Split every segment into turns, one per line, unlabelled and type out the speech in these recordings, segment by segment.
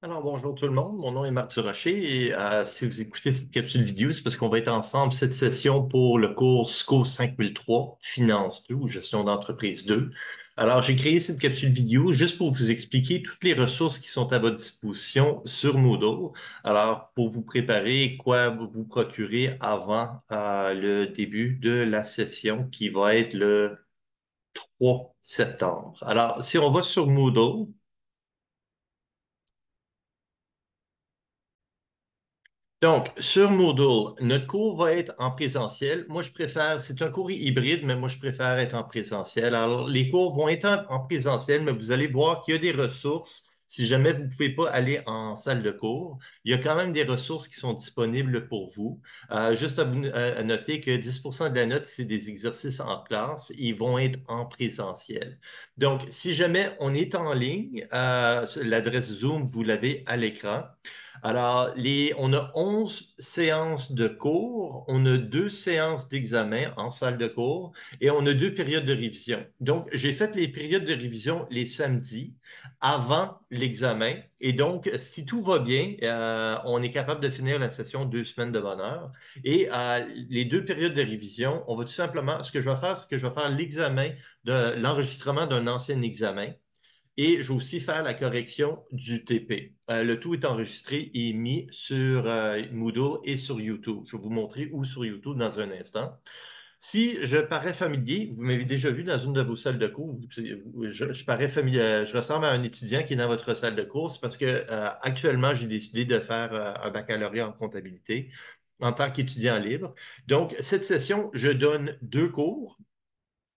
Alors bonjour tout le monde, mon nom est Marc Durocher et euh, si vous écoutez cette capsule vidéo, c'est parce qu'on va être ensemble cette session pour le cours SCO 5003 Finance 2 ou Gestion d'entreprise 2. Alors j'ai créé cette capsule vidéo juste pour vous expliquer toutes les ressources qui sont à votre disposition sur Moodle. Alors pour vous préparer quoi vous procurer avant euh, le début de la session qui va être le 3 septembre. Alors si on va sur Moodle, Donc, sur Moodle, notre cours va être en présentiel. Moi, je préfère, c'est un cours hybride, mais moi, je préfère être en présentiel. Alors, les cours vont être en, présentiel, mais vous allez voir qu'il y a des ressources. Si jamais vous ne pouvez pas aller en salle de cours, il y a quand même des ressources qui sont disponibles pour vous. Euh, juste euh, à, noter que 10 de la note, c'est des exercices en classe. Ils vont être en présentiel. Donc, si jamais on est en ligne, euh, l'adresse Zoom, vous l'avez à l'écran. Alors, on a 11 séances de cours, on a deux séances d'examen en salle de cours et on a deux périodes de révision. Donc, j'ai fait les périodes de révision les samedis avant l'examen. Et donc, si tout va bien, euh, on est capable de finir la session deux semaines de bonne heure. Et euh, les deux périodes de révision, on va tout simplement, ce que je vais faire, c'est que je vais faire l'examen de l'enregistrement d'un ancien examen. Et je vais aussi faire la correction du TP. Euh, le tout est enregistré et mis sur euh, Moodle et sur YouTube. Je vais vous montrer où sur YouTube dans un instant. Si je parais familier, vous m'avez déjà vu dans une de vos salles de cours, je, parais familier, euh, je ressemble à un étudiant qui est dans votre salle de cours, parce qu'actuellement, j'ai décidé de faire un baccalauréat en comptabilité en tant qu'étudiant libre. Donc, cette session, je donne deux cours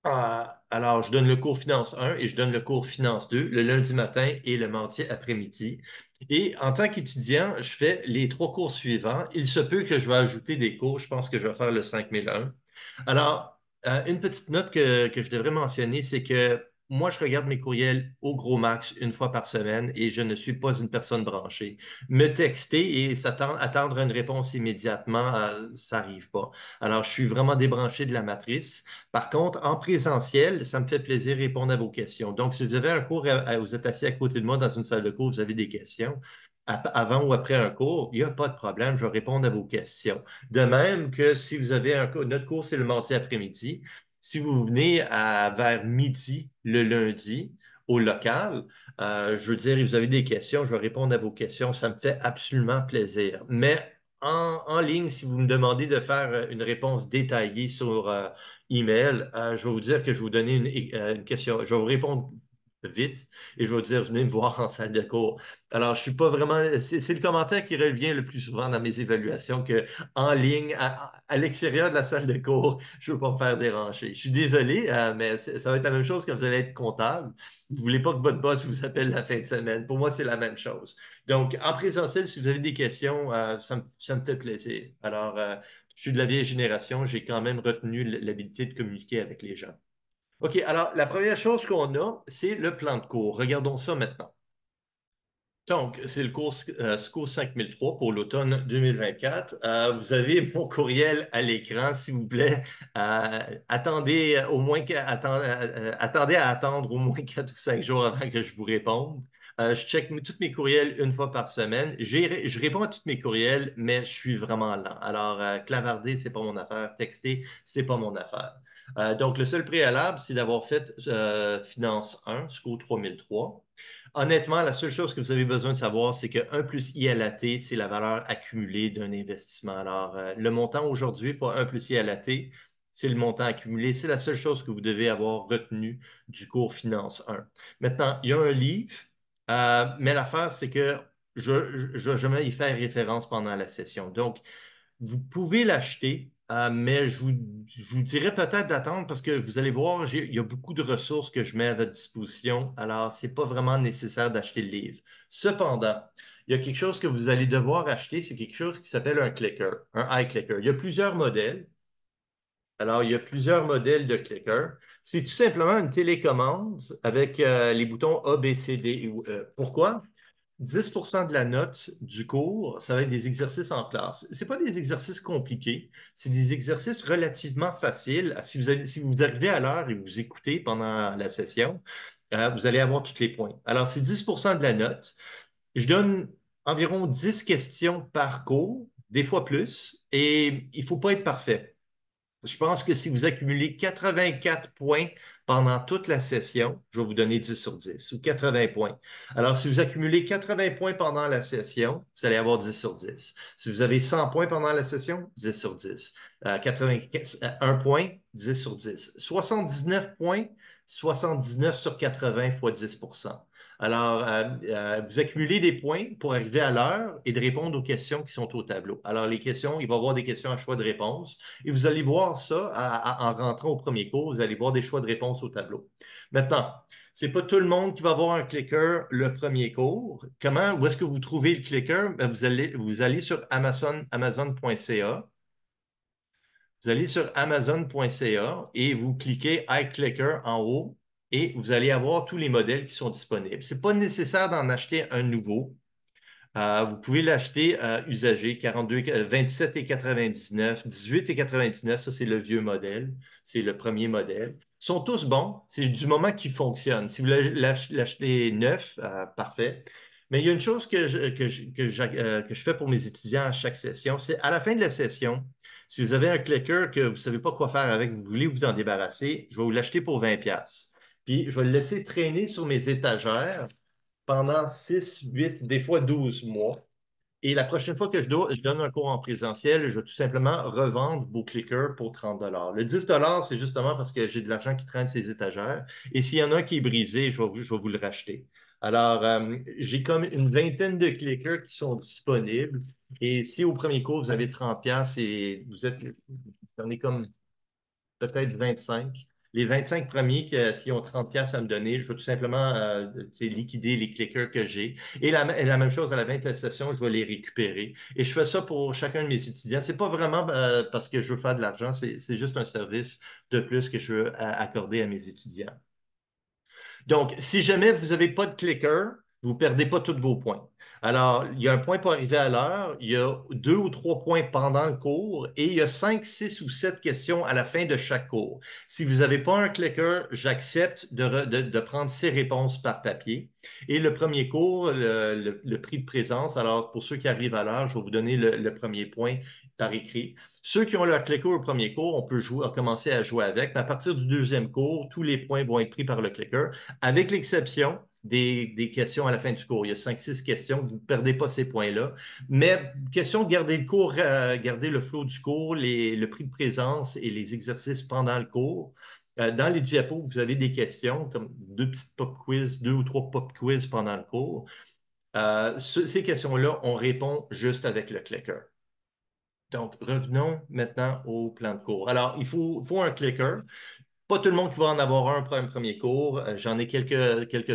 ah, alors, je donne le cours Finance 1 et je donne le cours Finance 2 le lundi matin et le mardi après-midi. Et en tant qu'étudiant, je fais les trois cours suivants. Il se peut que je vais ajouter des cours. Je pense que je vais faire le 5001. Alors, euh, une petite note que, que je devrais mentionner, c'est que moi, je regarde mes courriels au gros max une fois par semaine et je ne suis pas une personne branchée. Me texter et attendre une réponse immédiatement, euh, ça n'arrive pas. Alors, je suis vraiment débranché de la matrice. Par contre, en présentiel, ça me fait plaisir de répondre à vos questions. Donc, si vous avez un cours, vous êtes assis à côté de moi dans une salle de cours, vous avez des questions, avant ou après un cours, il n'y a pas de problème, je réponds à vos questions. De même que si vous avez un cours, notre cours, c'est le mardi après-midi, si vous venez vers midi le lundi au local, euh, je veux dire, vous avez des questions, je vais répondre à vos questions. Ça me fait absolument plaisir. Mais en, ligne, si vous me demandez de faire une réponse détaillée sur e email, euh, je vais vous dire que je vais vous donner une, une question. Je vais vous répondre vite et je vais dire venez me voir en salle de cours. Alors, je suis pas vraiment. C'est le commentaire qui revient le plus souvent dans mes évaluations que en ligne, à, l'extérieur de la salle de cours, je ne veux pas me faire déranger. Je suis désolé, euh, mais ça va être la même chose quand vous allez être comptable. Vous voulez pas que votre boss vous appelle la fin de semaine. Pour moi, c'est la même chose. Donc, en présentiel, si vous avez des questions, euh, ça, me, ça, me, fait plaisir. Alors, euh, je suis de la vieille génération, j'ai quand même retenu l'habilité de communiquer avec les gens. OK, alors la première chose qu'on a, c'est le plan de cours. Regardons ça maintenant. Donc, c'est le cours euh, SCO 5003 pour l'automne 2024. Euh, vous avez mon courriel à l'écran, s'il vous plaît. Euh, attendez, au moins, attendez à attendre au moins 4 ou 5 jours avant que je vous réponde. Euh, je check tous mes courriels une fois par semaine. Je réponds à tous mes courriels, mais je suis vraiment lent. Alors, euh, clavarder, clavarder, n'est pas mon affaire. Texter, ce n'est pas mon affaire. Euh, donc, le seul préalable, c'est d'avoir fait Finance 1, cours 3003. Honnêtement, la seule chose que vous avez besoin de savoir, c'est que 1 plus I à T, c'est la valeur accumulée d'un investissement. Alors, le montant aujourd'hui fois 1 plus I à T, c'est le montant accumulé. C'est la seule chose que vous devez avoir retenu du cours Finance 1. Maintenant, il y a un livre euh, mais la l'affaire, c'est que je ne vais y faire référence pendant la session. Donc, vous pouvez l'acheter, euh, mais je vous, dirais peut-être d'attendre parce que vous allez voir, il y a beaucoup de ressources que je mets à votre disposition. Alors, ce n'est pas vraiment nécessaire d'acheter le livre. Cependant, il y a quelque chose que vous allez devoir acheter, c'est quelque chose qui s'appelle un clicker, un eye clicker. Il y a plusieurs modèles. Alors, il y a plusieurs modèles de clicker. C'est tout simplement une télécommande avec euh, les boutons A, B, C, D ou e. Pourquoi? 10 de la note du cours, ça va être des exercices en classe. Ce pas des exercices compliqués, c'est des exercices relativement faciles. Si vous, arrivez à l'heure et vous écoutez pendant la session, euh, vous allez avoir tous les points. Alors, c'est 10 de la note. Je donne environ 10 questions par cours, des fois plus, et il ne faut pas être parfait. Je pense que si vous accumulez 84 points pendant toute la session, je vais vous donner 10 sur 10 ou 80 points. Alors, si vous accumulez 80 points pendant la session, vous allez avoir 10 sur 10. Si vous avez 100 points pendant la session, 10 sur 10. 1 point, 10 sur 10. 79 points, 79 sur 80 fois 10 alors, euh, euh, vous accumulez des points pour arriver à l'heure et de répondre aux questions qui sont au tableau. Alors, les questions, il va y avoir des questions à choix de réponse et vous allez voir ça en rentrant au premier cours, vous allez voir des choix de réponse au tableau. Maintenant, c'est pas tout le monde qui va avoir un clicker le premier cours. Comment, où est-ce que vous trouvez le clicker? Ben, vous, allez, vous allez sur Amazon, amazon.ca. Vous allez sur amazon.ca et vous cliquez clicker » en haut et vous allez avoir tous les modèles qui sont disponibles. Ce n'est pas nécessaire d'en acheter un nouveau. Euh, vous pouvez l'acheter euh, usagé, 42, 27 et 99, 18 et 99, ça c'est le vieux modèle, c'est le premier modèle. Ils sont tous bons, c'est du moment qu'ils fonctionnent. Si vous l'achetez neuf, euh, parfait. Mais il y a une chose que que je fais pour mes étudiants à chaque session, c'est à la fin de la session, si vous avez un clicker que vous ne savez pas quoi faire avec, vous voulez vous en débarrasser, je vais vous l'acheter pour 20$ je vais le laisser traîner sur mes étagères pendant 6, 8, des fois 12 mois. Et la prochaine fois que je, donne un cours en présentiel, je vais tout simplement revendre vos clickers pour 30 Le 10 c'est justement parce que j'ai de l'argent qui traîne ces étagères. Et s'il y en a un qui est brisé, je vais, vous le racheter. Alors, euh, j'ai comme une vingtaine de clickers qui sont disponibles. Et si au premier cours, vous avez 30$ et vous êtes, comme peut-être 25, les 25 premiers qui s'ils ont 30 pièces à me donner, je vais tout simplement euh, liquider les clickers que j'ai. Et la, même chose à la 20e session, je vais les récupérer. Et je fais ça pour chacun de mes étudiants. C'est pas vraiment euh, parce que je veux faire de l'argent, c'est juste un service de plus que je veux euh, accorder à mes étudiants. Donc, si jamais vous n'avez pas de clicker, vous ne perdez pas tous vos points. Alors, il y a un point pour arriver à l'heure, il y a deux ou trois points pendant le cours et il y a cinq, six ou sept questions à la fin de chaque cours. Si vous n'avez pas un clicker, j'accepte de, prendre ces réponses par papier. Et le premier cours, le, prix de présence, alors pour ceux qui arrivent à l'heure, je vais vous donner le, premier point par écrit. Ceux qui ont leur clicker au premier cours, on peut jouer, commencer à jouer avec, mais à partir du deuxième cours, tous les points vont être pris par le clicker, avec l'exception des, questions à la fin du cours. Il y a cinq, six questions, vous ne perdez pas ces points-là. Mais question garder le cours, euh, garder le flot du cours, le prix de présence et les exercices pendant le cours. Euh, dans les diapos, vous avez des questions comme deux petites pop quiz, deux ou trois pop quiz pendant le cours. Euh, ces questions-là, on répond juste avec le clicker. Donc, revenons maintenant au plan de cours. Alors, il faut, faut un clicker. Pas tout le monde qui va en avoir un pour un premier cours. Euh, j'en ai quelques,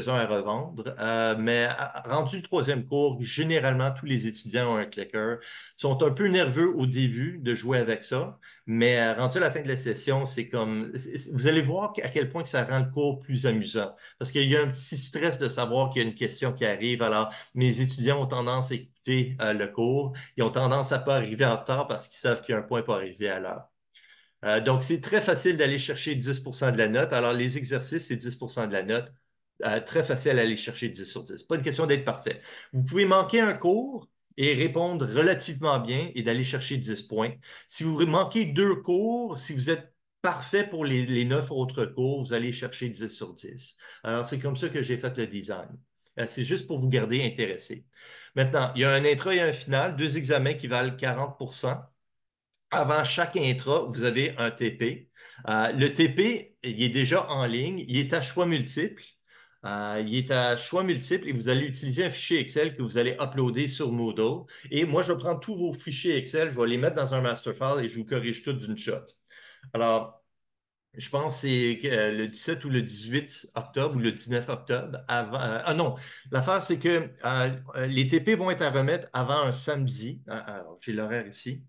uns à revendre. Euh, mais rendu le troisième cours, généralement, tous les étudiants ont un clicker. Ils sont un peu nerveux au début de jouer avec ça. Mais euh, rendu à la fin de la session, c'est comme. Vous allez voir à quel point ça rend le cours plus amusant. Parce qu'il y a un petit stress de savoir qu'il y a une question qui arrive. Alors, mes étudiants ont tendance à écouter le cours. Ils ont tendance à ne pas arriver en retard parce qu'ils savent qu'il y a un point pas arrivé à l'heure. Euh, donc, c'est très facile d'aller chercher 10 de la note. Alors, les exercices, c'est 10 de la note. Euh, très facile à chercher 10 sur 10. Pas une question d'être parfait. Vous pouvez manquer un cours et répondre relativement bien et d'aller chercher 10 points. Si vous manquez deux cours, si vous êtes parfait pour les, neuf autres cours, vous allez chercher 10 sur 10. Alors, c'est comme ça que j'ai fait le design. Euh, c'est juste pour vous garder intéressé. Maintenant, il y a un intro et un final, deux examens qui valent 40 avant chaque intra, vous avez un TP. Euh, le TP, il est déjà en ligne, il est à choix multiple. Euh, il est à choix multiple et vous allez utiliser un fichier Excel que vous allez uploader sur Moodle. Et moi, je vais prendre tous vos fichiers Excel, je vais les mettre dans un master file et je vous corrige tout d'une shot. Alors, je pense que c'est euh, le 17 ou le 18 octobre ou le 19 octobre. ah non, l'affaire, c'est que les TP vont être à remettre avant un samedi. Ah, ah, alors, j'ai l'horaire ici.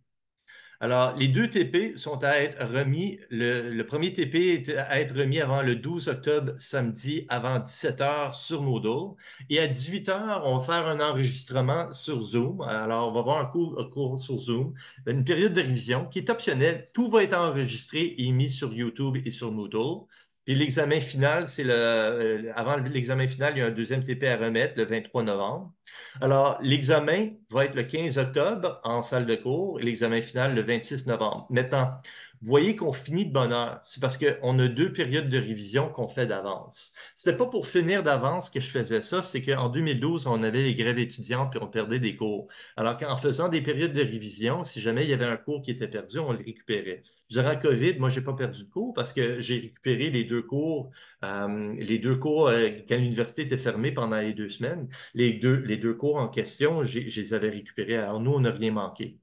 Alors, les deux TP sont à être remis. Le, premier TP est à être remis avant le 12 octobre, samedi, avant 17 h sur Moodle. Et à 18 h, on va faire un enregistrement sur Zoom. Alors, on va avoir un cours sur Zoom, une période de révision qui est optionnelle. Tout va être enregistré et mis sur YouTube et sur Moodle. Puis l'examen final, c'est le. Euh, avant l'examen final, il y a un deuxième TP à remettre le 23 novembre. Alors, l'examen va être le 15 octobre en salle de cours et l'examen final le 26 novembre. Maintenant, vous voyez qu'on finit de bonne heure. C'est parce qu'on a deux périodes de révision qu'on fait d'avance. Ce n'était pas pour finir d'avance que je faisais ça, c'est qu'en 2012, on avait les grèves étudiantes et on perdait des cours. Alors qu'en faisant des périodes de révision, si jamais il y avait un cours qui était perdu, on le récupérait. Durant la COVID, moi, je n'ai pas perdu de cours parce que j'ai récupéré les deux cours, euh, les deux cours euh, quand l'université était fermée pendant les deux semaines. Les deux, les deux cours en question, je les avais récupérés. Alors, nous, on n'a rien manqué.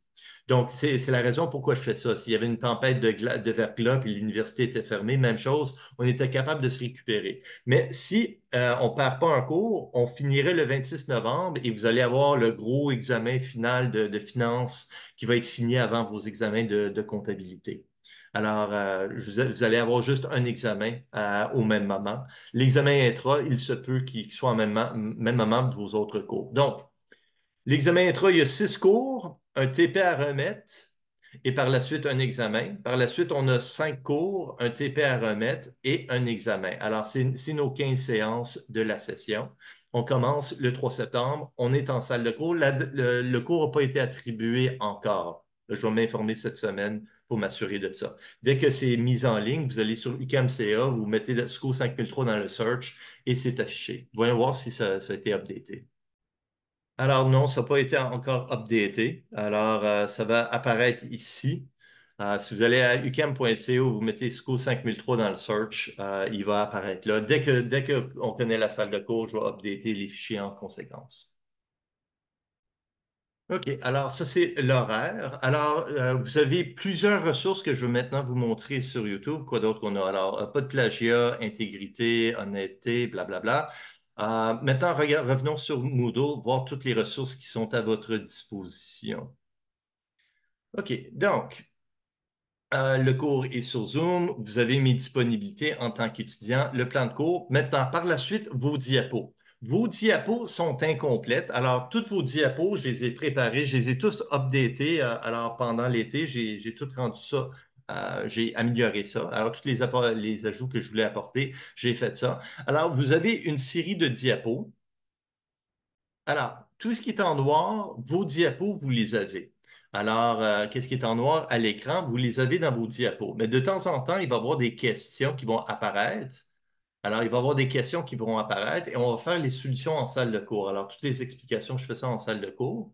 Donc, c'est la raison pourquoi je fais ça. S'il y avait une tempête de, de verglas et l'université était fermée, même chose, on était capable de se récupérer. Mais si euh, on ne perd pas un cours, on finirait le 26 novembre et vous allez avoir le gros examen final de, de finances qui va être fini avant vos examens de, de comptabilité. Alors, euh, vous, allez avoir juste un examen euh, au même moment. L'examen intra, il se peut qu'il soit au même, même moment de vos autres cours. Donc, l'examen intra, il y a six cours un TP à remettre et par la suite un examen. Par la suite, on a cinq cours, un TP à remettre et un examen. Alors, c'est nos 15 séances de la session. On commence le 3 septembre, on est en salle de cours. le, cours n'a pas été attribué encore. Je vais m'informer cette semaine pour m'assurer de ça. Dès que c'est mis en ligne, vous allez sur UCAM.ca, vous mettez le SCO 5003 dans le search et c'est affiché. Voyons voir si ça, ça a été updaté. Alors non, ça n'a pas été encore updaté. Alors, euh, ça va apparaître ici. Euh, si vous allez à ucam.co, vous mettez SCO 5003 dans le search, euh, il va apparaître là. Dès qu'on connaît la salle de cours, je vais updater les fichiers en conséquence. OK, alors ça, c'est l'horaire. Alors, vous avez plusieurs ressources que je vais maintenant vous montrer sur YouTube. Quoi d'autre qu'on a? Alors, pas de plagiat, intégrité, honnêteté, blablabla. Euh, maintenant, revenons sur Moodle, voir toutes les ressources qui sont à votre disposition. OK, donc, euh, le cours est sur Zoom. Vous avez mes disponibilités en tant qu'étudiant, le plan de cours. Maintenant, par la suite, vos diapos. Vos diapos sont incomplètes. Alors, toutes vos diapos, je les ai préparées, je les ai tous updatées. Euh, alors, pendant l'été, j'ai tout rendu ça euh, j'ai amélioré ça. Alors, tous les, les ajouts que je voulais apporter, j'ai fait ça. Alors, vous avez une série de diapos. Alors, tout ce qui est en noir, vos diapos, vous les avez. Alors, euh, qu'est-ce qui est en noir à l'écran? Vous les avez dans vos diapos. Mais de temps en temps, il va y avoir des questions qui vont apparaître. Alors, il va y avoir des questions qui vont apparaître et on va faire les solutions en salle de cours. Alors, toutes les explications, je fais ça en salle de cours.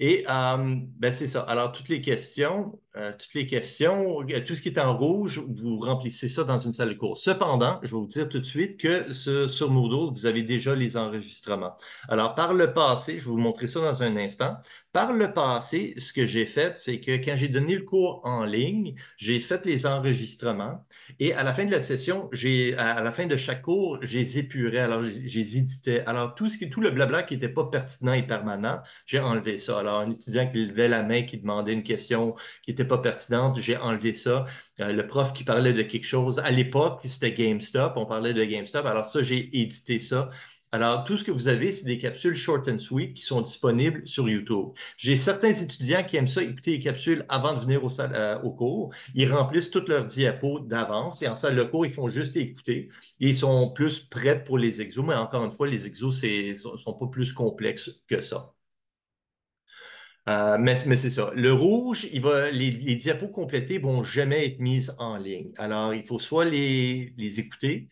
Et euh, ben, c'est ça. Alors, toutes les questions, euh, toutes les questions, euh, tout ce qui est en rouge, vous remplissez ça dans une salle de cours. Cependant, je vais vous dire tout de suite que sur Moodle, vous avez déjà les enregistrements. Alors, par le passé, je vais vous montrer ça dans un instant. Par le passé, ce que j'ai fait, c'est que quand j'ai donné le cours en ligne, j'ai fait les enregistrements et à la fin de la session, j'ai à la fin de chaque cours, j'ai épuré, alors j'ai édité. Alors tout ce qui, tout le blabla qui n'était pas pertinent et permanent, j'ai enlevé ça. Alors un étudiant qui levait la main, qui demandait une question, qui était pas pertinente, j'ai enlevé ça. Euh, le prof qui parlait de quelque chose, à l'époque, c'était GameStop, on parlait de GameStop, alors ça, j'ai édité ça. Alors, tout ce que vous avez, c'est des capsules short and sweet qui sont disponibles sur YouTube. J'ai certains étudiants qui aiment ça, écouter les capsules avant de venir au, euh, cours. Ils remplissent toutes leurs diapos d'avance et en salle de cours, ils font juste écouter. ils sont plus prêts pour les exos, mais encore une fois, les exos ne sont pas plus complexes que ça. Euh, mais, c'est ça. Le rouge, les, diapos complétés vont jamais être mises en ligne. Alors, il faut soit les, écouter,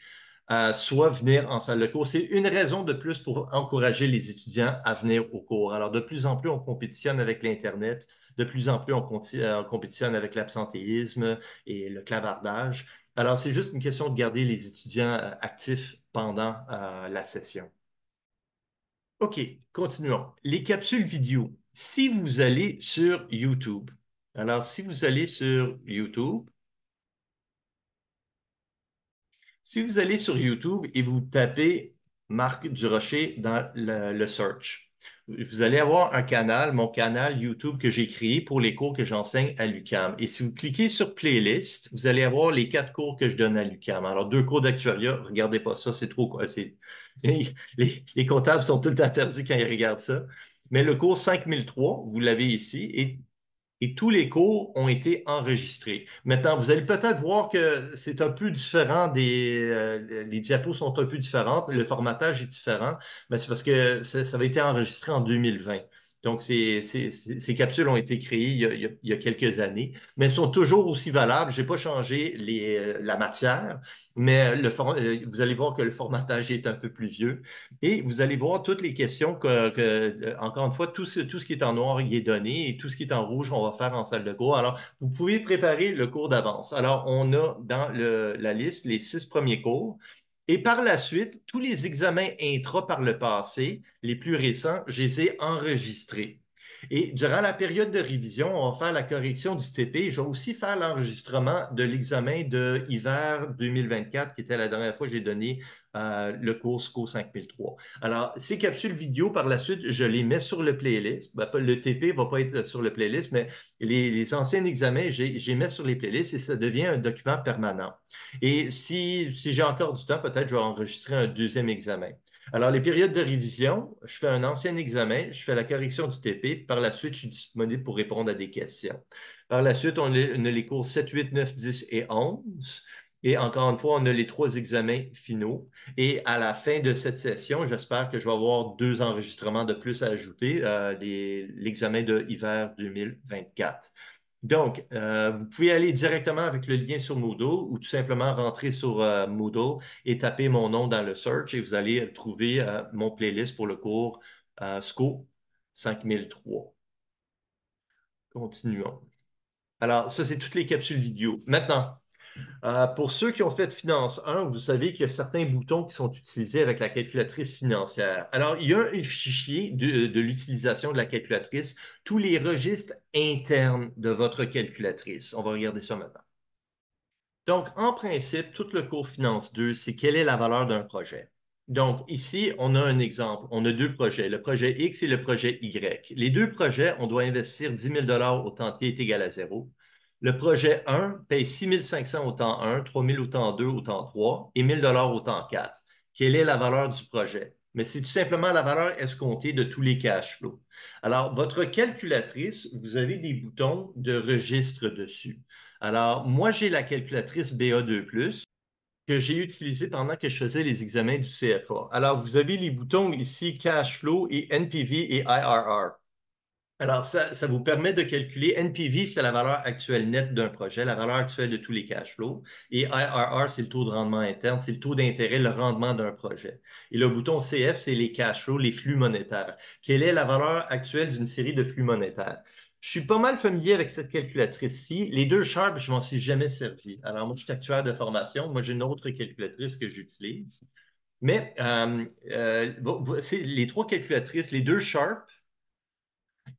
euh, soit venir en salle de cours. C'est une raison de plus pour encourager les étudiants à venir au cours. Alors, de plus en plus, on compétitionne avec l'Internet. De plus en plus, on, euh, compétitionne avec l'absentéisme et le clavardage. Alors, c'est juste une question de garder les étudiants actifs pendant la session. OK, continuons. Les capsules vidéo si vous allez sur YouTube, alors si vous allez sur YouTube, si vous allez sur YouTube et vous tapez Marc Durocher dans le, search, vous allez avoir un canal, mon canal YouTube que j'ai créé pour les cours que j'enseigne à l'UCAM. Et si vous cliquez sur Playlist, vous allez avoir les quatre cours que je donne à l'UCAM. Alors, deux cours d'actuariat, regardez pas ça, c'est trop... quoi. les comptables sont tout le temps perdus quand ils regardent ça. Mais le cours 5003, vous l'avez ici, et, tous les cours ont été enregistrés. Maintenant, vous allez peut-être voir que c'est un peu différent, des, euh, les diapos sont un peu différentes, le formatage est différent, mais c'est parce que ça, a été enregistré en 2020. Donc, ces, capsules ont été créées il y, a, quelques années, mais sont toujours aussi valables. Je n'ai pas changé euh, la matière, mais euh, vous allez voir que le formatage est un peu plus vieux. Et vous allez voir toutes les questions que, euh, encore une fois, tout ce, qui est en noir y est donné et tout ce qui est en rouge, on va faire en salle de cours. Alors, vous pouvez préparer le cours d'avance. Alors, on a dans la liste les six premiers cours et par la suite, tous les examens intra par le passé, les plus récents, je les ai enregistrés. Et durant la période de révision, on va faire la correction du TP. Je vais aussi faire l'enregistrement de l'examen de hiver 2024, qui était la dernière fois que j'ai donné euh, le cours SCO 5003. Alors, ces capsules vidéo, par la suite, je les mets sur le playlist. Ben, le TP ne va pas être sur le playlist, mais les, anciens examens, j'ai mets sur les playlists et ça devient un document permanent. Et si, si j'ai encore du temps, peut-être je vais enregistrer un deuxième examen. Alors, les périodes de révision, je fais un ancien examen, je fais la correction du TP. Par la suite, je suis disponible pour répondre à des questions. Par la suite, on a les cours 7, 8, 9, 10 et 11. Et encore une fois, on a les trois examens finaux. Et à la fin de cette session, j'espère que je vais avoir deux enregistrements de plus à ajouter, à l'examen de hiver 2024. Donc, euh, vous pouvez aller directement avec le lien sur Moodle ou tout simplement rentrer sur euh, Moodle et taper mon nom dans le search et vous allez trouver euh, mon playlist pour le cours SCO 5003. Continuons. Alors, ça, c'est toutes les capsules vidéo. Maintenant, euh, pour ceux qui ont fait Finance 1, vous savez qu'il y a certains boutons qui sont utilisés avec la calculatrice financière. Alors, il y a un fichier de, l'utilisation de la calculatrice, tous les registres internes de votre calculatrice. On va regarder ça maintenant. Donc, en principe, tout le cours Finance 2, c'est quelle est la valeur d'un projet. Donc, ici, on a un exemple. On a deux projets, le projet X et le projet Y. Les deux projets, on doit investir 10 000 au temps T est égal à zéro. Le projet 1 paye 6 500 au temps 1, 3 000 au temps 2, au temps 3 et 1 000 au temps 4. Quelle est la valeur du projet? Mais c'est tout simplement la valeur escomptée de tous les cash flows. Alors, votre calculatrice, vous avez des boutons de registre dessus. Alors, moi, j'ai la calculatrice BA2+, que j'ai utilisée pendant que je faisais les examens du CFA. Alors, vous avez les boutons ici, cash flow et NPV et IRR. Alors, ça, ça, vous permet de calculer NPV, c'est la valeur actuelle nette d'un projet, la valeur actuelle de tous les cash flows, et IRR, c'est le taux de rendement interne, c'est le taux d'intérêt, le rendement d'un projet. Et le bouton CF, c'est les cash flows, les flux monétaires. Quelle est la valeur actuelle d'une série de flux monétaires? Je suis pas mal familier avec cette calculatrice-ci. Les deux Sharp, je m'en suis jamais servi. Alors, moi, je suis actuaire de formation. Moi, j'ai une autre calculatrice que j'utilise. Mais euh, euh, c'est les trois calculatrices, les deux Sharp,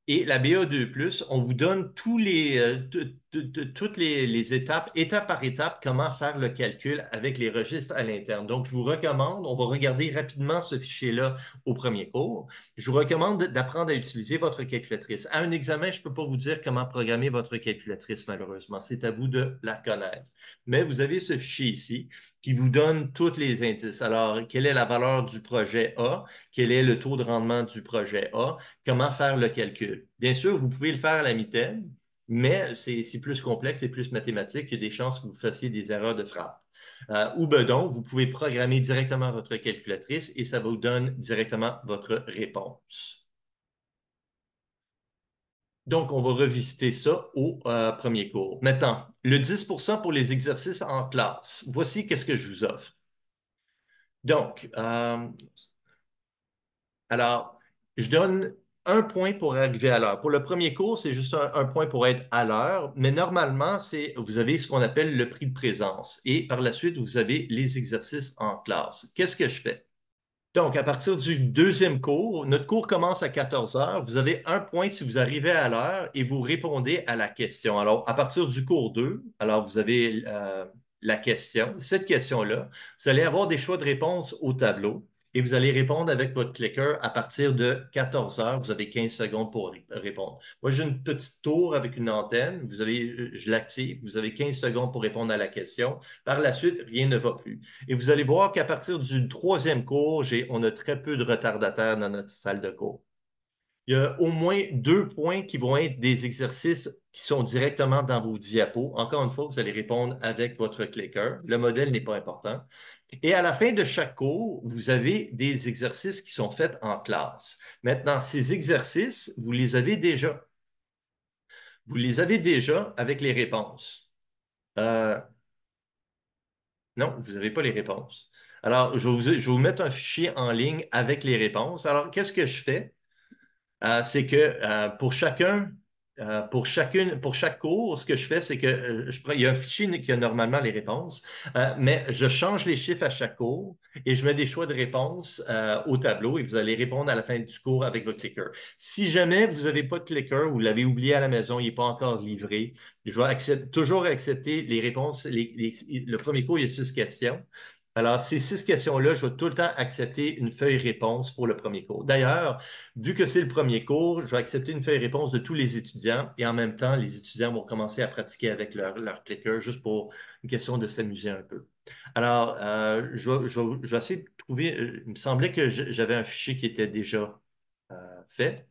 et la BA2, on vous donne tous les, euh, toutes les, étapes, étape par étape, comment faire le calcul avec les registres à l'interne. Donc, je vous recommande, on va regarder rapidement ce fichier-là au premier cours. Je vous recommande d'apprendre à utiliser votre calculatrice. À un examen, je ne peux pas vous dire comment programmer votre calculatrice, malheureusement. C'est à vous de la connaître. Mais vous avez ce fichier ici qui vous donne tous les indices. Alors, quelle est la valeur du projet A? Quel est le taux de rendement du projet A? Comment faire le calcul? Bien sûr, vous pouvez le faire à la mitaine mais c'est plus complexe, et plus mathématique. Il y a des chances que vous fassiez des erreurs de frappe. Euh, ou bien donc, vous pouvez programmer directement votre calculatrice et ça vous donne directement votre réponse. Donc, on va revisiter ça au euh, premier cours. Maintenant, le 10 pour les exercices en classe. Voici qu'est-ce que je vous offre. Donc, euh, alors, je donne un point pour arriver à l'heure. Pour le premier cours, c'est juste un, point pour être à l'heure, mais normalement, c'est vous avez ce qu'on appelle le prix de présence et par la suite, vous avez les exercices en classe. Qu'est-ce que je fais? Donc, à partir du deuxième cours, notre cours commence à 14 heures. Vous avez un point si vous arrivez à l'heure et vous répondez à la question. Alors, à partir du cours 2, alors vous avez euh, la question, cette question-là, vous allez avoir des choix de réponse au tableau et vous allez répondre avec votre clicker à partir de 14 heures. Vous avez 15 secondes pour répondre. Moi, j'ai une petite tour avec une antenne. Vous avez, euh, euh, je l'active. Vous avez 15 secondes pour répondre à la question. Par la suite, rien ne va plus. Et vous allez voir qu'à partir du troisième cours, on a très peu de retardataires dans notre salle de cours. Il y a au moins deux points qui vont être des exercices qui sont directement dans vos diapos. Encore une fois, vous allez répondre avec votre clicker. Le modèle n'est pas important. Et à la fin de chaque cours, vous avez des exercices qui sont faits en classe. Maintenant, ces exercices, vous les avez déjà. Vous les avez déjà avec les réponses. Euh, non, vous n'avez pas les réponses. Alors, je vais, vous, je mettre un fichier en ligne avec les réponses. Alors, qu'est-ce que je fais? Euh, c'est que euh, pour chacun euh, pour, chacune, pour chaque cours, ce que je fais, c'est que euh, je prends, il y a un fichier qui a normalement les réponses, euh, mais je change les chiffres à chaque cours et je mets des choix de réponses au tableau et vous allez répondre à la fin du cours avec votre clicker. Si jamais vous n'avez pas de clicker ou vous l'avez oublié à la maison, il n'est pas encore livré, je vais toujours accepter les réponses. le premier cours, il y a six questions. Alors, ces six questions-là, je vais tout le temps accepter une feuille réponse pour le premier cours. D'ailleurs, vu que c'est le premier cours, je vais accepter une feuille réponse de tous les étudiants et en même temps, les étudiants vont commencer à pratiquer avec leur, leur clicker juste pour une question de s'amuser un peu. Alors, euh, je, vais essayer de trouver, euh, il me semblait que j'avais un fichier qui était déjà euh, fait.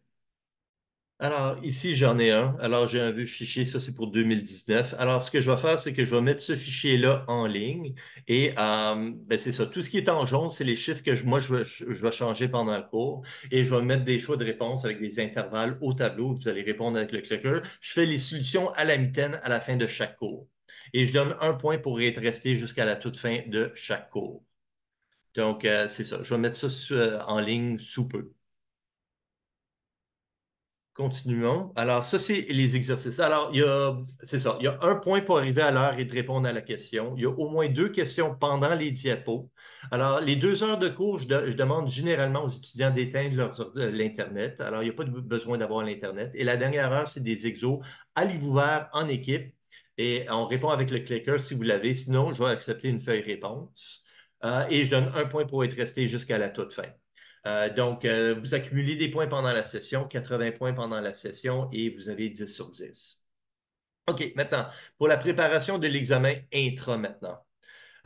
Alors, ici, j'en ai un. Alors, j'ai un vieux fichier, ça c'est pour 2019. Alors, ce que je vais faire, c'est que je vais mettre ce fichier-là en ligne. Et euh, ben, c'est ça. Tout ce qui est en jaune, c'est les chiffres que moi, je, vais changer pendant le cours. Et je vais mettre des choix de réponse avec des intervalles au tableau. Vous allez répondre avec le clicker. Je fais les solutions à la mitaine à la fin de chaque cours. Et je donne un point pour être resté jusqu'à la toute fin de chaque cours. Donc, euh, c'est ça. Je vais mettre ça euh, en ligne sous peu. Continuons. Alors, ça, c'est les exercices. Alors, il y a, c'est ça, il y a un point pour arriver à l'heure et de répondre à la question. Il y a au moins deux questions pendant les diapos. Alors, les deux heures de cours, je, demande généralement aux étudiants d'éteindre leur, euh, l'Internet. Alors, il n'y a pas besoin d'avoir l'Internet. Et la dernière heure, c'est des exos à vous ouvert en équipe. Et on répond avec le clicker si vous l'avez. Sinon, je vais accepter une feuille réponse. Euh, et je donne un point pour être resté jusqu'à la toute fin. Euh, donc, euh, vous accumulez des points pendant la session, 80 points pendant la session et vous avez 10 sur 10. OK, maintenant, pour la préparation de l'examen intra maintenant.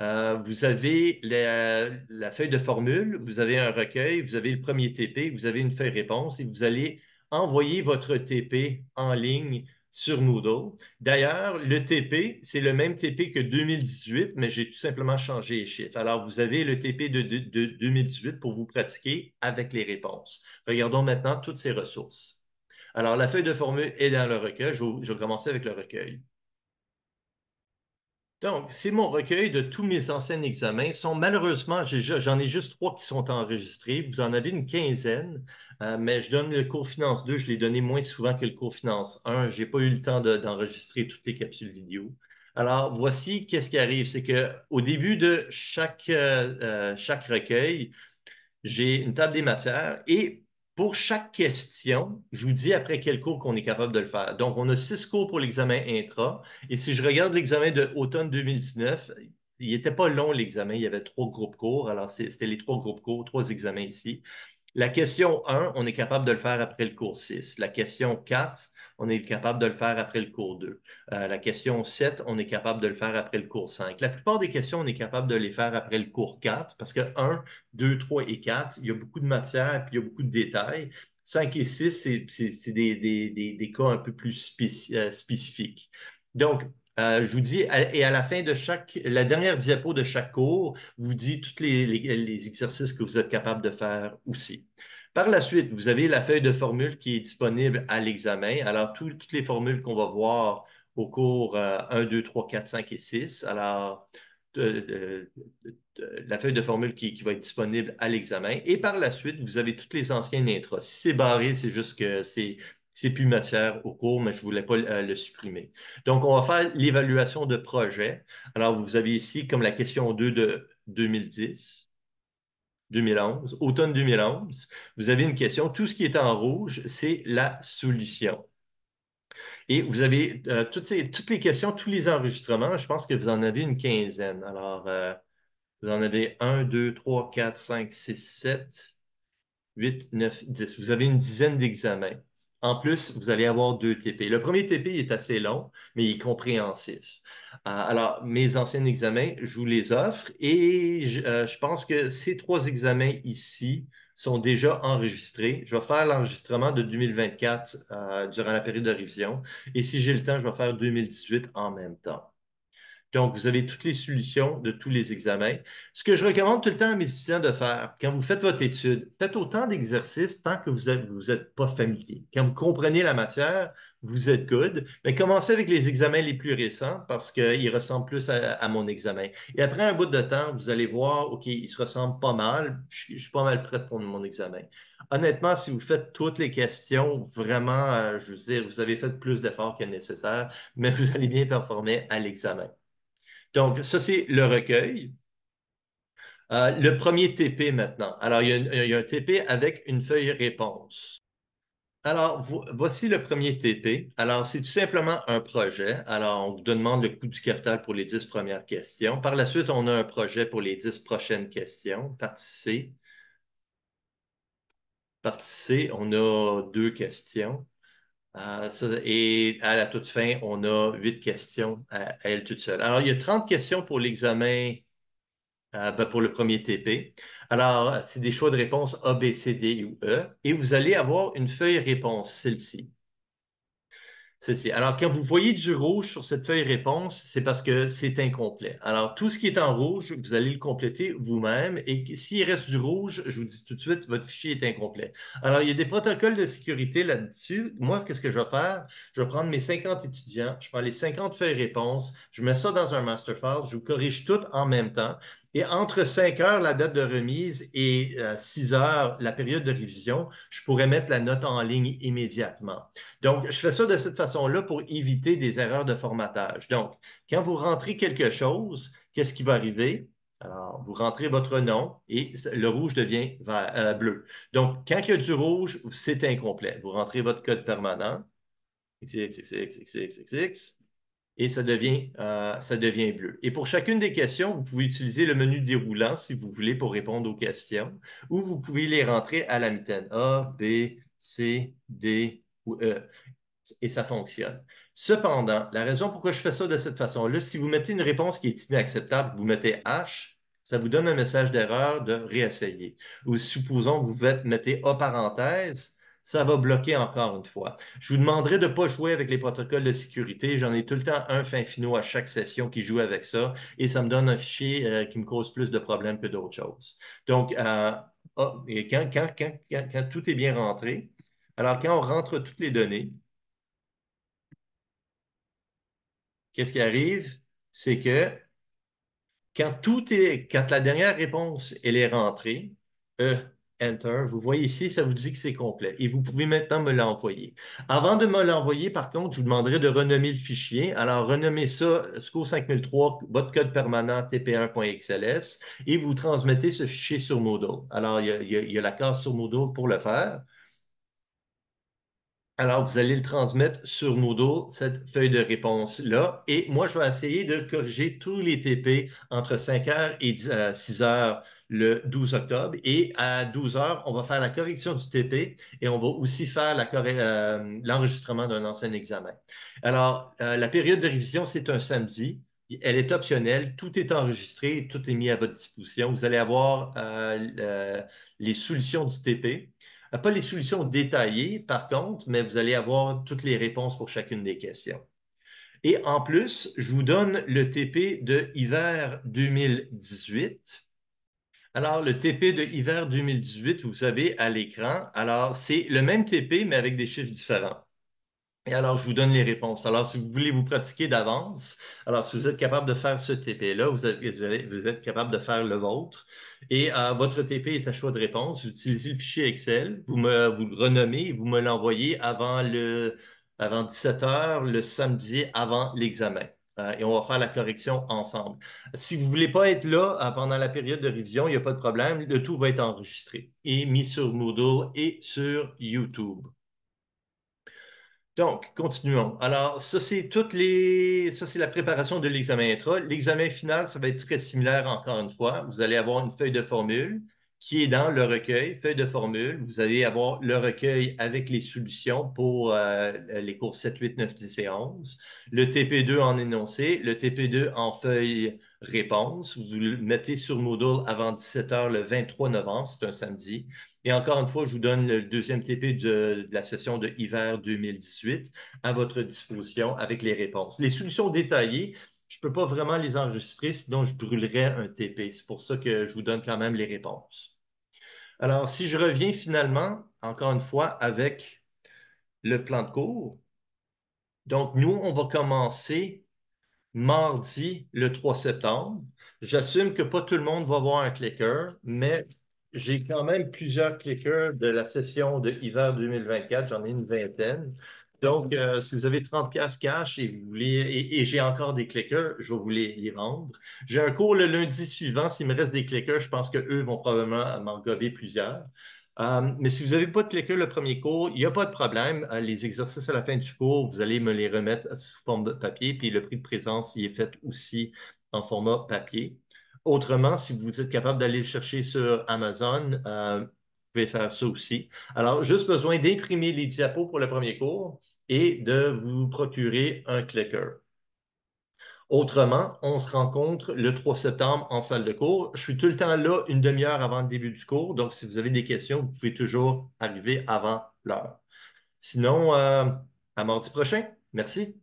Euh, vous avez la, la, feuille de formule, vous avez un recueil, vous avez le premier TP, vous avez une feuille réponse et vous allez envoyer votre TP en ligne sur Moodle. D'ailleurs, le TP, c'est le même TP que 2018, mais j'ai tout simplement changé les chiffres. Alors, vous avez le TP de, 2018 pour vous pratiquer avec les réponses. Regardons maintenant toutes ces ressources. Alors, la feuille de formule est dans le recueil. Je, je vais commencer avec le recueil. Donc, c'est mon recueil de tous mes anciens examens. sont malheureusement, j'en ai, juste trois qui sont enregistrés. Vous en avez une quinzaine, euh, mais je donne le cours Finance 2. Je l'ai donné moins souvent que le cours Finance 1. Je n'ai pas eu le temps d'enregistrer toutes les capsules vidéo. Alors, voici qu'est-ce qui arrive. C'est qu'au début de chaque, euh, euh, chaque recueil, j'ai une table des matières et pour chaque question, je vous dis après quel cours qu'on est capable de le faire. Donc, on a six cours pour l'examen intra. Et si je regarde l'examen de automne 2019, il n'était pas long l'examen, il y avait trois groupes cours. Alors, c'était les trois groupes cours, trois examens ici. La question 1, on est capable de le faire après le cours 6. La question 4, on est capable de le faire après le cours 2. Euh, la question 7, on est capable de le faire après le cours 5. La plupart des questions, on est capable de les faire après le cours 4 parce que 1, 2, 3 et 4, il y a beaucoup de matière puis il y a beaucoup de détails. 5 et 6, c'est des, des, cas un peu plus euh, spécifiques. Donc, euh, je vous dis, et à la fin de chaque, la dernière diapo de chaque cours, vous dit tous les exercices que vous êtes capable de faire aussi. Par la suite, vous avez la feuille de formule qui est disponible à l'examen. Alors, toutes les formules qu'on va voir au cours 1, 2, 3, 4, 5 et 6. Alors, la feuille de formule qui, va être disponible à l'examen. Et par la suite, vous avez toutes les anciennes intros. Si c'est barré, c'est juste que c'est c'est plus matière au cours, mais je ne voulais pas euh, le supprimer. Donc, on va faire l'évaluation de projet. Alors, vous avez ici comme la question 2 de 2010. 2011, automne 2011, vous avez une question. Tout ce qui est en rouge, c'est la solution. Et vous avez euh, toutes, les questions, tous les enregistrements, je pense que vous en avez une quinzaine. Alors, euh, vous en avez un, deux, trois, quatre, cinq, six, sept, huit, neuf, dix. Vous avez une dizaine d'examens. En plus, vous allez avoir deux TP. Le premier TP est assez long, mais il est compréhensif. Euh, alors, mes anciens examens, je vous les offre et euh, je, pense que ces trois examens ici sont déjà enregistrés. Je vais faire l'enregistrement de 2024 euh, durant la période de révision et si j'ai le temps, je vais faire 2018 en même temps. Donc, vous avez toutes les solutions de tous les examens. Ce que je recommande tout le temps à mes étudiants de faire, quand vous faites votre étude, faites autant d'exercices tant que vous n'êtes vous êtes pas familier. Quand vous comprenez la matière, vous êtes good. Mais commencez avec les examens les plus récents parce qu'ils ressemblent plus à, mon examen. Et après un bout de temps, vous allez voir, OK, ils se ressemblent pas mal. Je, suis pas mal prêt pour mon examen. Honnêtement, si vous faites toutes les questions, vraiment, euh, je veux dire, vous avez fait plus d'efforts que nécessaire, mais vous allez bien performer à l'examen. Donc, ça, c'est le recueil. Euh, le premier TP maintenant. Alors, il y, a un, TP avec une feuille réponse. Alors, voici le premier TP. Alors, c'est tout simplement un projet. Alors, on vous demande le coût du capital pour les dix premières questions. Par la suite, on a un projet pour les dix prochaines questions. Partie C. Partie C, on a deux questions. Ah, et à la toute fin, on a huit questions à, elle toute seule. Alors, il y a 30 questions pour l'examen, ah, ben, pour le premier TP. Alors, c'est des choix de réponse A, B, C, D ou E. Et vous allez avoir une feuille réponse, celle-ci. Alors, quand vous voyez du rouge sur cette feuille réponse, c'est parce que c'est incomplet. Alors, tout ce qui est en rouge, vous allez le compléter vous-même. Et s'il reste du rouge, je vous dis tout de suite, votre fichier est incomplet. Alors, il y a des protocoles de sécurité là-dessus. Moi, qu'est-ce que je vais faire? Je vais prendre mes 50 étudiants, je prends les 50 feuilles Réponse », je mets ça dans un master file, je vous corrige tout en même temps. Et entre 5 heures, la date de remise, et 6 euh, heures, la période de révision, je pourrais mettre la note en ligne immédiatement. Donc, je fais ça de cette façon-là pour éviter des erreurs de formatage. Donc, quand vous rentrez quelque chose, qu'est-ce qui va arriver? Alors, vous rentrez votre nom et le rouge devient euh, bleu. Donc, quand il y a du rouge, c'est incomplet. Vous rentrez votre code permanent et euh, ça devient, bleu. Et pour chacune des questions, vous pouvez utiliser le menu déroulant si vous voulez pour répondre aux questions, ou vous pouvez les rentrer à la mitaine A, B, C, D ou E. Et ça fonctionne. Cependant, la raison pourquoi je fais ça de cette façon-là, si vous mettez une réponse qui est inacceptable, vous mettez H, ça vous donne un message d'erreur de réessayer. Ou supposons que vous mettez A parenthèse, ça va bloquer encore une fois. Je vous demanderai de ne pas jouer avec les protocoles de sécurité. J'en ai tout le temps un fin finot à chaque session qui joue avec ça et ça me donne un fichier euh, qui me cause plus de problèmes que d'autres choses. Donc, euh, ah, quand, tout est bien rentré, alors quand on rentre toutes les données, qu'est-ce qui arrive? C'est que quand tout est, quand la dernière réponse est rentrée, euh, Enter. Vous voyez ici, ça vous dit que c'est complet et vous pouvez maintenant me l'envoyer. Avant de me l'envoyer, par contre, je vous demanderai de renommer le fichier. Alors, renommez ça SCO 5003, votre code permanent tp1.xls et vous transmettez ce fichier sur Moodle. Alors, il y, a, la case sur Moodle pour le faire. Alors, vous allez le transmettre sur Moodle, cette feuille de réponse-là. Et moi, je vais essayer de corriger tous les TP entre 5 heures et 6h le 12 octobre. Et à 12 heures, on va faire la correction du TP et on va aussi faire euh, l'enregistrement d'un ancien examen. Alors, euh, la période de révision, c'est un samedi. Elle est optionnelle, tout est enregistré, tout est mis à votre disposition. Vous allez avoir euh, les solutions du TP. Pas les solutions détaillées, par contre, mais vous allez avoir toutes les réponses pour chacune des questions. Et en plus, je vous donne le TP de hiver 2018 alors, le TP de hiver 2018, vous savez, à l'écran, alors c'est le même TP, mais avec des chiffres différents. Et alors, je vous donne les réponses. Alors, si vous voulez vous pratiquer d'avance, alors si vous êtes capable de faire ce TP-là, vous, êtes capable de faire le vôtre. Et euh, votre TP est à choix de réponse. Vous utilisez le fichier Excel, vous, me, le renommez vous me l'envoyez avant, le, avant 17 h le samedi avant l'examen. Euh, et on va faire la correction ensemble. Si vous ne voulez pas être là euh, pendant la période de révision, il n'y a pas de problème. Le tout va être enregistré et mis sur Moodle et sur YouTube. Donc, continuons. Alors, ça, c'est toutes les. Ça, c'est la préparation de l'examen intra. L'examen final, ça va être très similaire encore une fois. Vous allez avoir une feuille de formule qui est dans le recueil, feuille de formule. Vous allez avoir le recueil avec les solutions pour euh, les cours 7, 8, 9, 10 et 11, le TP2 en énoncé, le TP2 en feuille réponse. Vous le mettez sur Moodle avant 17 h le 23 novembre, c'est un samedi. Et encore une fois, je vous donne le deuxième TP de la session de hiver 2018 à votre disposition avec les réponses. Les solutions détaillées, je ne peux pas vraiment les enregistrer, sinon je brûlerais un TP. C'est pour ça que je vous donne quand même les réponses. Alors, si je reviens finalement, encore une fois, avec le plan de cours, donc nous, on va commencer mardi le 3 septembre. J'assume que pas tout le monde va avoir un clicker, mais j'ai quand même plusieurs clickers de la session de hiver 2024, j'en ai une vingtaine. Donc, euh, si vous avez 30$ cash et, et, j'ai encore des clickers, je vais vous les, rendre. vendre. J'ai un cours le lundi suivant. S'il me reste des clickers, je pense qu'eux vont probablement m'en gober plusieurs. Euh, mais si vous n'avez pas de clicker le premier cours, il n'y a pas de problème. Euh, les exercices à la fin du cours, vous allez me les remettre sous forme de papier. Puis le prix de présence y est fait aussi en format papier. Autrement, si vous êtes capable d'aller le chercher sur Amazon, vous pouvez faire ça aussi. Alors, juste besoin d'imprimer les diapos pour le premier cours et de vous procurer un clicker. Autrement, on se rencontre le 3 septembre en salle de cours. Je suis tout le temps là une demi-heure avant le début du cours, donc si vous avez des questions, vous pouvez toujours arriver avant l'heure. Sinon, euh, à mardi prochain. Merci.